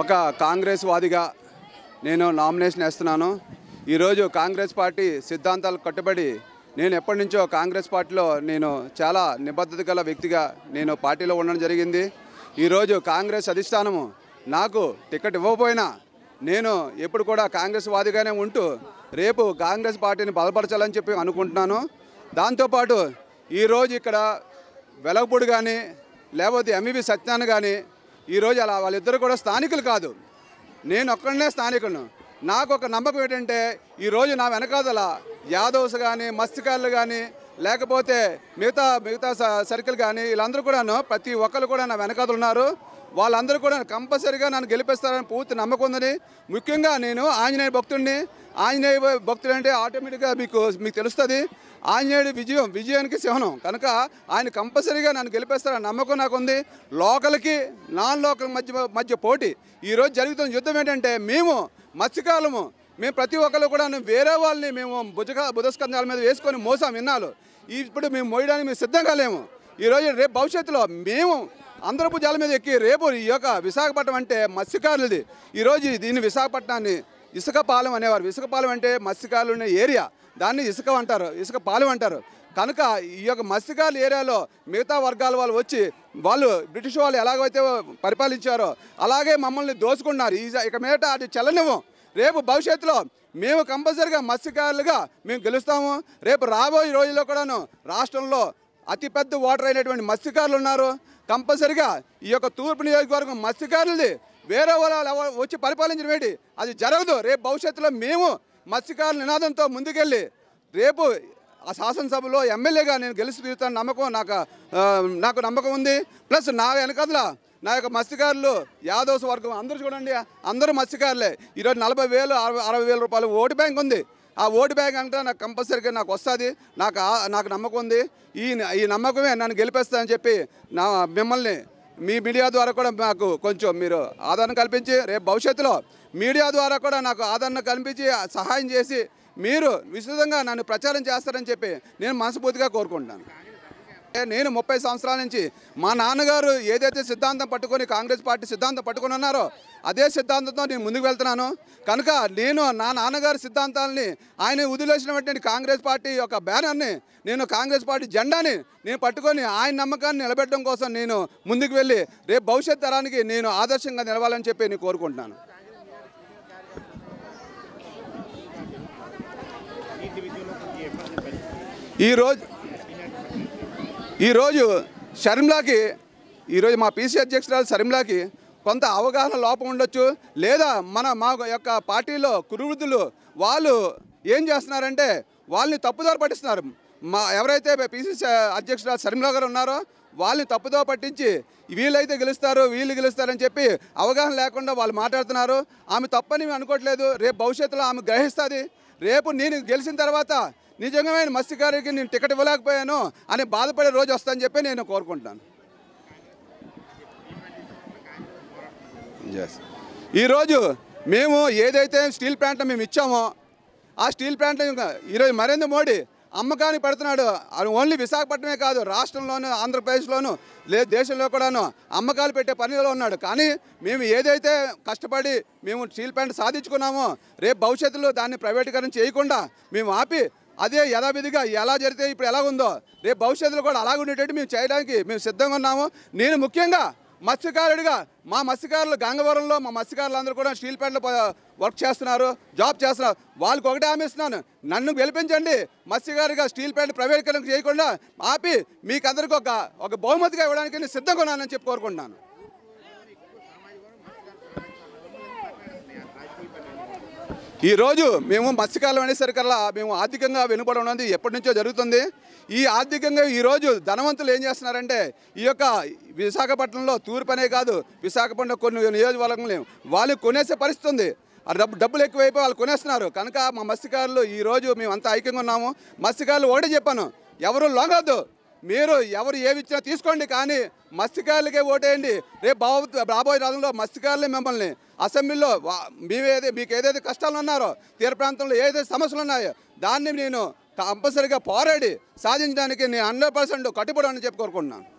ఒక కాంగ్రెస్ వాదిగా నేను నామినేషన్ వేస్తున్నాను ఈరోజు కాంగ్రెస్ పార్టీ సిద్ధాంతాలు కట్టుబడి నేను ఎప్పటి నుంచో కాంగ్రెస్ పార్టీలో నేను చాలా నిబద్ధత గల వ్యక్తిగా నేను పార్టీలో ఉండడం జరిగింది ఈరోజు కాంగ్రెస్ అధిష్టానము నాకు టికెట్ ఇవ్వకపోయినా నేను ఎప్పుడు కూడా కాంగ్రెస్ వాదిగానే ఉంటూ రేపు కాంగ్రెస్ పార్టీని బలపరచాలని చెప్పి అనుకుంటున్నాను దాంతోపాటు ఈరోజు ఇక్కడ వెలగపూడి కానీ లేకపోతే ఎంఈవి సత్యాన్ని కానీ ఈరోజు అలా వాళ్ళిద్దరు కూడా స్థానికులు కాదు నేను ఒక్కడనే స్థానికులను నాకు ఒక నమ్మకం ఏంటంటే ఈరోజు నా వెనకాదల యాదవ్స్ కానీ మత్స్యకారులు కానీ లేకపోతే మిగతా మిగతా సర్కిల్ కానీ వీళ్ళందరూ కూడాను ప్రతి ఒక్కరు కూడా నా వెనకాదులు ఉన్నారు వాళ్ళందరూ కూడా కంపల్సరీగా నన్ను గెలిపిస్తారని పూర్తి నమ్మకం ఉందని ముఖ్యంగా నేను ఆంజనేయ భక్తుడిని ఆంజనేయ భక్తుడు అంటే ఆటోమేటిక్గా మీకు మీకు తెలుస్తుంది ఆంజనేయుడి విజయం విజయానికి శివనం కనుక ఆయన కంపల్సరీగా నన్ను గెలిపేస్తారని నమ్మకం నాకు ఉంది లోకల్కి నాన్ లోకల్ మధ్య మధ్య పోటీ ఈరోజు జరుగుతున్న యుద్ధం ఏంటంటే మేము మత్స్యకాలము మేము ప్రతి ఒక్కరు కూడా వేరే వాళ్ళని మేము భుజక బుధస్కంధాల మీద వేసుకొని మోసాం విన్నాలు ఇప్పుడు మేము మోయడానికి మేము సిద్ధంగా లేము ఈరోజు రేపు భవిష్యత్తులో మేము అందరపు భుజాల మీద ఎక్కి రేపు ఈ యొక్క విశాఖపట్నం అంటే మత్స్యకారులది ఈరోజు దీన్ని విశాఖపట్నాన్ని ఇసుకపాలెం అనేవారు ఇసుకపాలెం అంటే మత్స్యకారులు ఉన్న ఏరియా దాన్ని ఇసుక అంటారు ఇసుక పాలెం అంటారు కనుక ఈ యొక్క మత్స్యకారుల ఏరియాలో మిగతా వర్గాల వాళ్ళు వచ్చి వాళ్ళు బ్రిటిష్ వాళ్ళు ఎలాగైతే పరిపాలించారో అలాగే మమ్మల్ని దోచుకున్నారు ఈ ఇక మీదట అది చల్లనివ్వం రేపు భవిష్యత్తులో మేము కంపల్సరిగా మత్స్యకారులుగా మేము గెలుస్తాము రేపు రాబోయే రోజుల్లో కూడాను రాష్ట్రంలో అతిపెద్ద ఓటర్ అయినటువంటి మత్స్యకారులు ఉన్నారు కంపల్సరిగా ఈ యొక్క తూర్పు నియోజకవర్గం మత్స్యకారులది వేరే వాళ్ళు వచ్చి పరిపాలించడం ఏంటి అది జరగదు రేపు భవిష్యత్తులో మేము మత్స్యకారుల నినాదంతో ముందుకెళ్ళి రేపు ఆ శాసనసభలో ఎమ్మెల్యేగా నేను గెలిచి తీరుతాను నమ్మకం నాకు నాకు నమ్మకం ఉంది ప్లస్ నా వెనకదల నా యొక్క మత్స్యకారులు యాదోస వర్గం అందరూ చూడండి అందరూ మత్స్యకారులే ఈరోజు నలభై వేలు అరవై వేల రూపాయలు ఓటు బ్యాంక్ ఉంది ఆ ఓటు బ్యాంక్ అంటే నాకు కంపల్సరీగా నాకు వస్తుంది నాకు నాకు నమ్మకం ఉంది ఈ ఈ నమ్మకమే నన్ను గెలిపిస్తానని చెప్పి నా మిమ్మల్ని మీ మీడియా ద్వారా కూడా నాకు కొంచెం మీరు ఆదరణ కల్పించి రేపు భవిష్యత్తులో మీడియా ద్వారా కూడా నాకు ఆదరణ కల్పించి సహాయం చేసి మీరు విస్తృతంగా నన్ను ప్రచారం చేస్తారని చెప్పి నేను మనస్ఫూర్తిగా కోరుకుంటున్నాను నేను ముప్పై సంవత్సరాల నుంచి మా నాన్నగారు ఏదైతే సిద్ధాంతం పట్టుకొని కాంగ్రెస్ పార్టీ సిద్ధాంతం పట్టుకొని ఉన్నారో అదే సిద్ధాంతంతో నేను ముందుకు వెళ్తున్నాను కనుక నేను నా నాన్నగారి సిద్ధాంతాలని ఆయన వదిలేసినటువంటి కాంగ్రెస్ పార్టీ యొక్క బ్యానర్ని నేను కాంగ్రెస్ పార్టీ జెండాని నేను పట్టుకొని ఆయన నమ్మకాన్ని నిలబెట్టడం కోసం నేను ముందుకు వెళ్ళి రేపు భవిష్యత్ తరానికి నేను ఆదర్శంగా నిలవాలని చెప్పి నేను కోరుకుంటున్నాను ఈరోజు ఈరోజు షర్మిలాకి ఈరోజు మా పీసీ అధ్యక్షురాలు షర్మిలాకి కొంత అవగాహన లోపం ఉండొచ్చు లేదా మన మా యొక్క పార్టీలో కురువృద్ధులు వాళ్ళు ఏం చేస్తున్నారంటే వాళ్ళని తప్పుదారు పట్టిస్తున్నారు మా ఎవరైతే పీసీసీ అధ్యక్షురాలు షర్మిలా గారు ఉన్నారో వాళ్ళని తప్పుదో పట్టించి వీళ్ళైతే గెలుస్తారు వీళ్ళు గెలుస్తారని చెప్పి అవగాహన లేకుండా వాళ్ళు మాట్లాడుతున్నారు ఆమె తప్పని అనుకోవట్లేదు రేపు భవిష్యత్తులో ఆమె గ్రహిస్తుంది రేపు నేను గెలిచిన తర్వాత నిజంగా మత్స్యకారికి నేను టికెట్ ఇవ్వలేకపోయాను అని బాధపడే రోజు అని చెప్పి నేను కోరుకుంటున్నాను ఈరోజు మేము ఏదైతే స్టీల్ ప్లాంట్ మేము ఇచ్చామో ఆ స్టీల్ ప్లాంట్ ఈరోజు నరేంద్ర మోడీ అమ్మకానికి పెడుతున్నాడు ఓన్లీ విశాఖపట్నమే కాదు రాష్ట్రంలోను ఆంధ్రప్రదేశ్లోను లేదు దేశంలో కూడాను అమ్మకాలు పెట్టే పనిలో ఉన్నాడు కానీ మేము ఏదైతే కష్టపడి మేము స్టీల్ ప్లాంట్ సాధించుకున్నామో రేపు భవిష్యత్తులో దాన్ని ప్రైవేటీకరణ చేయకుండా మేము ఆపి అదే యథావిధిగా ఎలా జరిగితే ఇప్పుడు ఎలా ఉందో రేపు భవిష్యత్తులో కూడా అలాగ ఉండేటట్టు మేము చేయడానికి మేము సిద్ధంగా ఉన్నాము నేను ముఖ్యంగా మత్స్యకారుడిగా మా మత్స్యకారులు గంగవరంలో మా మత్స్యకారులు అందరూ కూడా స్టీల్ ప్లాంట్లో వర్క్ చేస్తున్నారు జాబ్ చేస్తున్నారు వాళ్ళకి ఒకటే ఆమెస్తున్నాను నన్ను గెలిపించండి మత్స్యకారుగా స్టీల్ ప్లాంట్ ప్రైవేటీకరణ చేయకుండా ఆపి మీకందరికీ ఒక ఒక బహుమతిగా ఇవ్వడానికి నేను సిద్ధంగా ఉన్నానని చెప్పి కోరుకుంటున్నాను ఈరోజు మేము మత్స్యకారులు అనేసరికల్లా మేము ఆర్థికంగా వెనుబడడం ఉన్నది ఎప్పటి నుంచో జరుగుతుంది ఈ ఆర్థికంగా ఈరోజు ధనవంతులు ఏం చేస్తున్నారంటే ఈ యొక్క విశాఖపట్నంలో తూర్పునే కాదు విశాఖపట్నం కొన్ని నియోజకవర్గంలో వాళ్ళు కొనేసే పరిస్థితి ఉంది డబ్బు డబ్బులు ఎక్కువైపోయి వాళ్ళు కొనేస్తున్నారు కనుక మా మత్స్యకారులు ఈరోజు మేమంతా ఐక్యంగా ఉన్నాము మత్స్యకారులు ఒకటే చెప్పాను ఎవరు లొంగద్దు మీరు ఎవరు ఇచ్చినా తీసుకోండి కానీ మత్స్యకారులకే ఓటేయండి రేపు బాబు రాబోయే రాజంలో మత్స్యకారులే మిమ్మల్ని అసెంబ్లీలో మీవేది మీకు ఏదైతే కష్టాలు ఉన్నారో తీర ప్రాంతంలో ఏదైతే సమస్యలు ఉన్నాయో దాన్ని నేను కంపల్సరీగా పోరాడి సాధించడానికి నేను హండ్రెడ్ పర్సెంట్ కట్టుబడి అని చెప్పి కోరుకుంటున్నాను